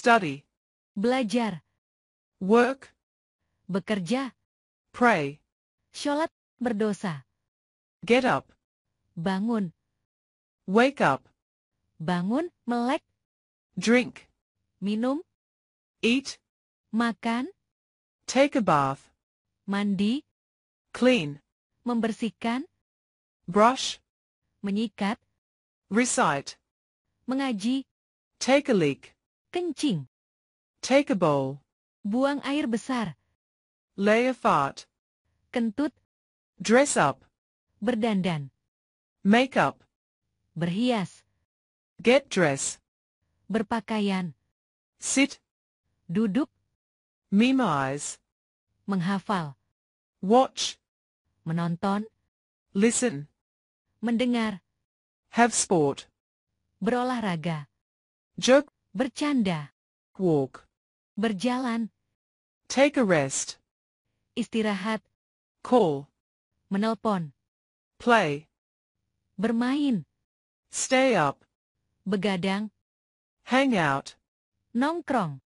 Study. Belajar. Work. Bekerja. Pray. Sholat, berdosa. Get up. Bangun. Wake up. Bangun, melek. Drink. Minum. Eat. Makan. Take a bath. Mandi. Clean. Membersihkan. Brush. Menyikat. Recite. Mengaji. Take a leak. Kencing. Take a bowl. Buang air besar. Lay a fart. Kentut. Dress up. Berdandan. Make up. Berhias. Get dress. Berpakaian. Sit. Duduk. Memorize. Menghafal. Watch. Menonton. Listen. Mendengar. Have sport. Berolahraga. Joke. Bercanda. Walk. Berjalan. Take a rest. Istirahat. Call. Menelpon. Play. Bermain. Stay up. Begadang. Hang out. Nongkrong.